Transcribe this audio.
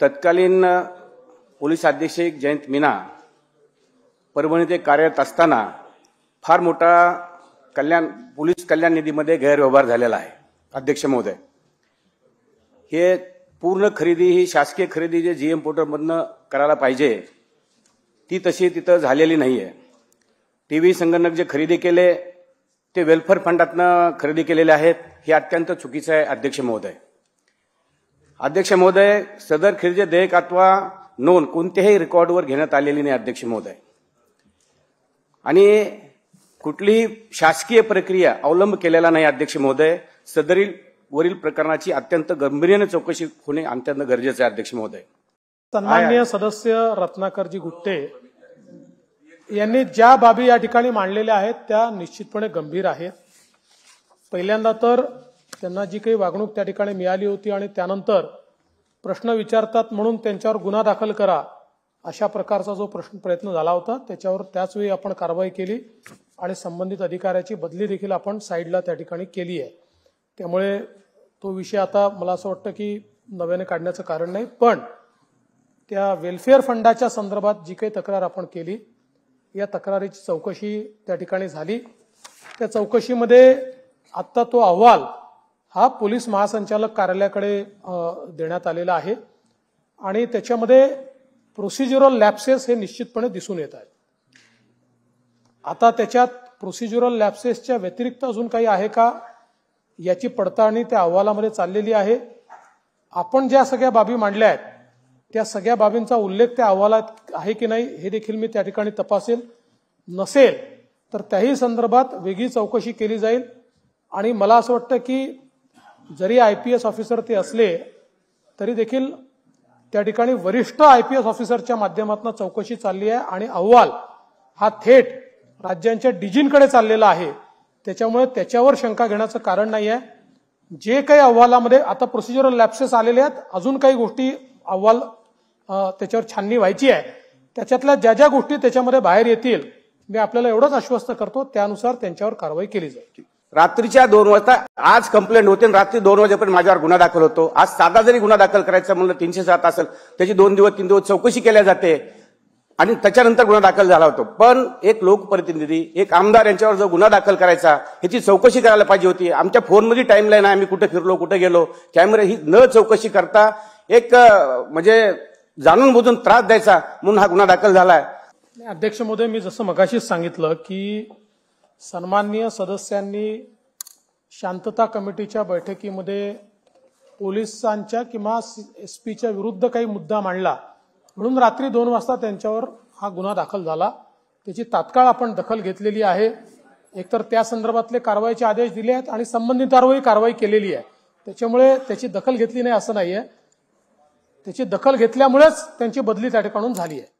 तत्कालीन पोलीस अधीक्षक जयंत मीना परभणी कार्यरत असताना फार मोठा कल्याण पोलीस कल्याण निधीमध्ये गैरव्यवहार झालेला आहे अध्यक्ष महोदय हे पूर्ण खरेदी ही शासकीय खरेदी जे जीएम पोर्टलमधनं करायला पाहिजे ती तशी तिथं झालेली नाही आहे टी व्ही संगणक जे खरेदी केले ते वेलफेअर फंडातनं खरेदी केलेले आहेत हे अत्यंत चुकीचं आहे अध्यक्ष महोदय अध्यक्ष महोदय सदर खिरजे देयक अथवा नोंद कोणत्याही रेकॉर्डवर घेण्यात आलेली नाही अध्यक्ष महोदय आणि कुठलीही शासकीय प्रक्रिया अवलंब केलेला नाही अध्यक्ष महोदय सदरील वरील प्रकरणाची अत्यंत गंभीर्याने चौकशी होणे अत्यंत गरजेचं आहे अध्यक्ष महोदय सन्माननीय सदस्य रत्नाकरजी गुट्टे यांनी ज्या बाबी या ठिकाणी मांडलेल्या आहेत त्या निश्चितपणे गंभीर आहेत पहिल्यांदा तर त्यांना जी काही वागणूक त्या ठिकाणी मिळाली होती आणि त्यानंतर प्रश्न विचारतात म्हणून त्यांच्यावर गुन्हा दाखल करा अशा प्रकारचा जो प्रश्न प्रयत्न झाला होता त्याच्यावर त्याचवेळी आपण कारवाई केली आणि संबंधित अधिकाऱ्याची बदली देखील आपण साईडला त्या ठिकाणी केली आहे त्यामुळे तो विषय आता मला असं वाटतं की नव्याने काढण्याचं कारण नाही पण त्या वेलफेअर फंडाच्या संदर्भात जी काही तक्रार आपण केली या तक्रारीची चौकशी त्या ठिकाणी झाली त्या चौकशीमध्ये आत्ता तो अहवाल हा पोलीस महासंचालक कार्यालयाकडे देण्यात आलेला आहे आणि त्याच्यामध्ये प्रोसिज्युरल लॅप्सेस हे निश्चितपणे दिसून येत आहेत आता त्याच्यात प्रोसिज्युरल लॅप्सेसच्या व्यतिरिक्त अजून काही आहे का याची पडताळणी त्या अहवालामध्ये चाललेली आहे आपण ज्या सगळ्या बाबी मांडल्या आहेत त्या सगळ्या बाबींचा उल्लेख त्या अहवालात आहे की नाही हे देखील मी त्या ठिकाणी तपासेल नसेल तर त्याही संदर्भात वेगळी चौकशी केली जाईल आणि मला असं वाटतं की जरी आय पी एस ऑफिसर ते असले तरी देखील त्या ठिकाणी वरिष्ठ आय पी एस ऑफिसरच्या माध्यमातून चौकशी चालली आहे आणि अहवाल हा थेट राज्यांच्या डीजींकडे चाललेला आहे त्याच्यामुळे त्याच्यावर शंका घेण्याचं कारण नाही आहे जे काही अहवालामध्ये आता प्रोसिजरल लॅप्सेस आलेले आहेत अजून काही गोष्टी अहवाल त्याच्यावर छाननी व्हायची आहे त्याच्यातल्या ज्या ज्या गोष्टी त्याच्यामध्ये बाहेर येतील मी आपल्याला एवढंच आश्वस्त करतो त्यानुसार त्यांच्यावर कारवाई केली जाईल रात्रीच्या दोन वाजता आज कंप्लेंट होते आणि रात्री दोन वाजेपर्यंत माझ्यावर गुन्हा दाखल होतो आज साधा जरी गुन्हा दाखल करायचा म्हणलं तीनशे सात असेल त्याची दोन दिवस तीन दिवस चौकशी केल्या जाते आणि त्याच्यानंतर गुन्हा दाखल झाला होतो पण एक लोकप्रतिनिधी एक आमदार यांच्यावर जो गुन्हा दाखल करायचा ह्याची चौकशी करायला पाहिजे होती आमच्या फोनमध्ये टाईमलाईन आहे आम्ही कुठे फिरलो कुठे गेलो कॅमेरा ही न चौकशी करता एक म्हणजे जाणून बुजून त्रास द्यायचा म्हणून हा गुन्हा दाखल झाला आहे अध्यक्ष महोदय मी जसं मगाशीच सांगितलं की सन्माननीय सदस्यांनी शांतता कमिटीच्या बैठकीमध्ये पोलिसांच्या किंवा एस पीच्या विरुद्ध काही मुद्दा मांडला म्हणून रात्री दोन वाजता त्यांच्यावर हा गुन्हा दाखल झाला त्याची तात्काळ आपण दखल घेतलेली आहे एकतर त्या संदर्भातले कारवाईचे आदेश दिले आहेत आणि संबंधितांवरही कारवाई केलेली आहे त्याच्यामुळे त्याची दखल घेतली नाही असं नाही आहे त्याची दखल घेतल्यामुळेच त्यांची बदली त्या ठिकाणून झाली आहे